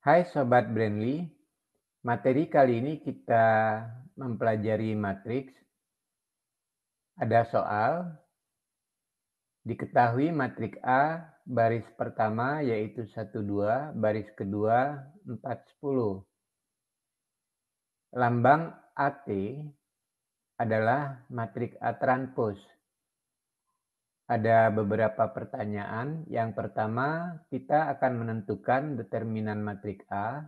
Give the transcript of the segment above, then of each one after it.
Hai Sobat Brandly, materi kali ini kita mempelajari matriks. Ada soal, diketahui matriks A baris pertama yaitu 1 2, baris kedua 4 10. Lambang AT adalah matriks A transpose ada beberapa pertanyaan. Yang pertama, kita akan menentukan determinan matriks A.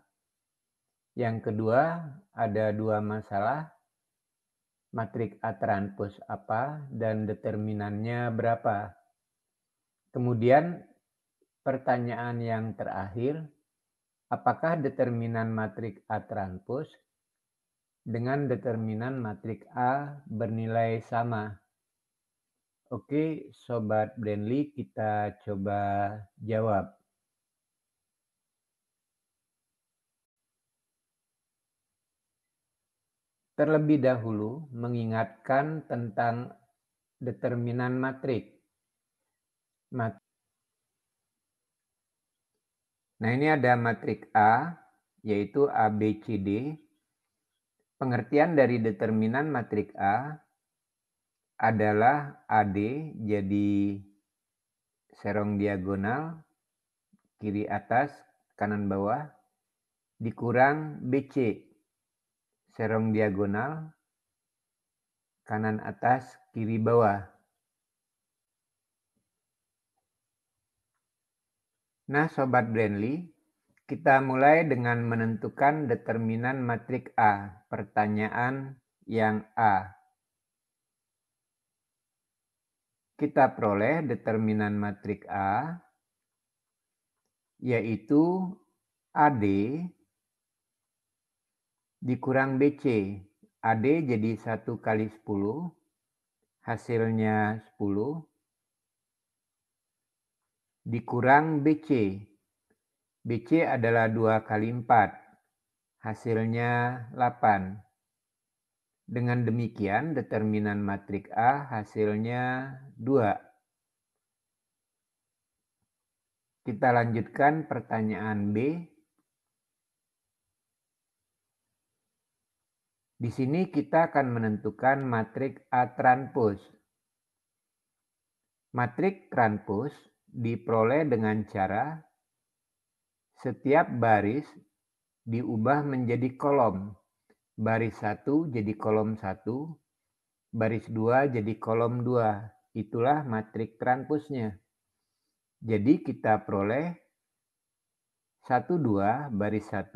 Yang kedua, ada dua masalah. Matriks A transpose apa dan determinannya berapa. Kemudian pertanyaan yang terakhir, apakah determinan matriks A transpose dengan determinan matriks A bernilai sama Oke, Sobat Brandly, kita coba jawab. Terlebih dahulu, mengingatkan tentang determinan matrik. nah, ini ada matrik A, yaitu ABCD. Pengertian dari determinan matrik A adalah AD jadi serong diagonal kiri atas kanan bawah dikurang BC serong diagonal kanan atas kiri bawah. Nah Sobat Brandly, kita mulai dengan menentukan determinan matrik A, pertanyaan yang A. kita peroleh determinan matriks A yaitu AD dikurang BC. AD jadi 1 kali 10, hasilnya 10, dikurang BC. BC adalah 2 kali 4, hasilnya 8. Dengan demikian, determinan matriks A hasilnya 2. Kita lanjutkan pertanyaan B. Di sini kita akan menentukan matriks A transpose. Matrik transpose diperoleh dengan cara setiap baris diubah menjadi kolom baris 1 jadi kolom 1, baris 2 jadi kolom 2. Itulah matrik transpusnya. Jadi kita peroleh 1, 2, baris 1.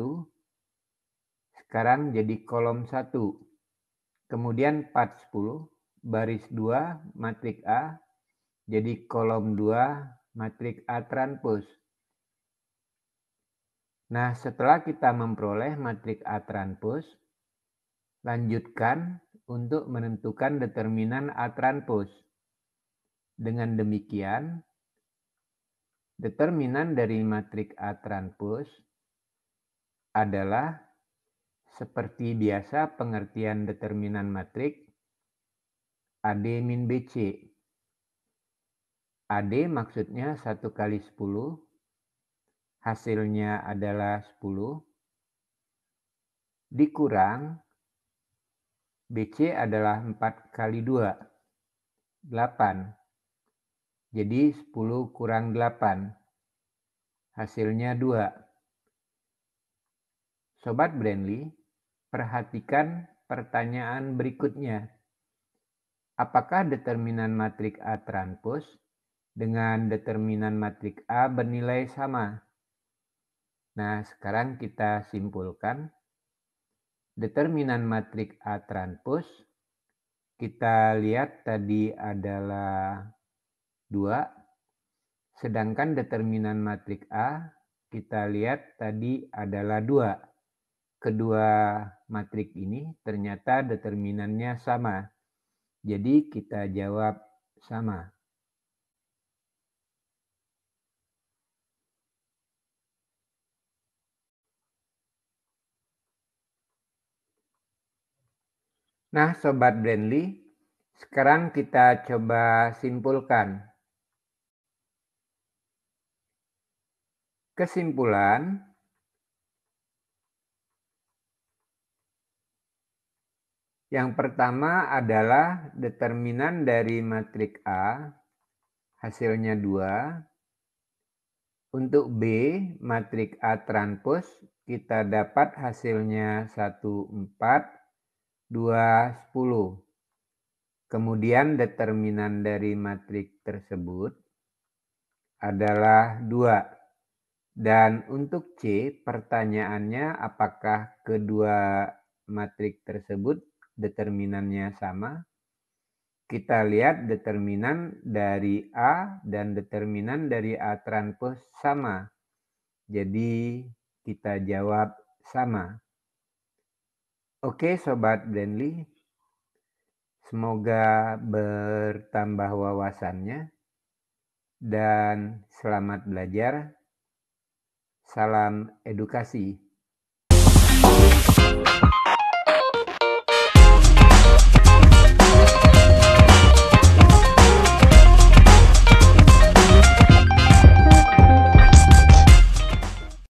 Sekarang jadi kolom 1. Kemudian 4, 10, baris 2, matrik A. Jadi kolom 2, matrik A transpus. Nah, setelah kita memperoleh matrik A tranpus, Lanjutkan untuk menentukan determinan A transpose. Dengan demikian, determinan dari matriks A transpose adalah seperti biasa pengertian determinan matriks AD min BC. AD maksudnya 1 kali 10, hasilnya adalah 10, dikurang BC adalah 4 kali 2, 8. Jadi 10 kurang 8. Hasilnya 2. Sobat Brandly, perhatikan pertanyaan berikutnya. Apakah determinan matriks A transpose dengan determinan matriks A bernilai sama? Nah, sekarang kita simpulkan determinan matrik A transpose kita lihat tadi adalah 2 sedangkan determinan matrik A kita lihat tadi adalah 2 kedua matrik ini ternyata determinannya sama jadi kita jawab sama Nah, Sobat Brandly, sekarang kita coba simpulkan. Kesimpulan, yang pertama adalah determinan dari matriks A, hasilnya 2. Untuk B, matriks A transpose, kita dapat hasilnya 1, 4, 2, 10. Kemudian determinan dari matrik tersebut adalah 2. Dan untuk C, pertanyaannya apakah kedua matrik tersebut determinannya sama? Kita lihat determinan dari A dan determinan dari A transpose sama. Jadi kita jawab sama. Oke, sobat Blendly. Semoga bertambah wawasannya dan selamat belajar. Salam edukasi.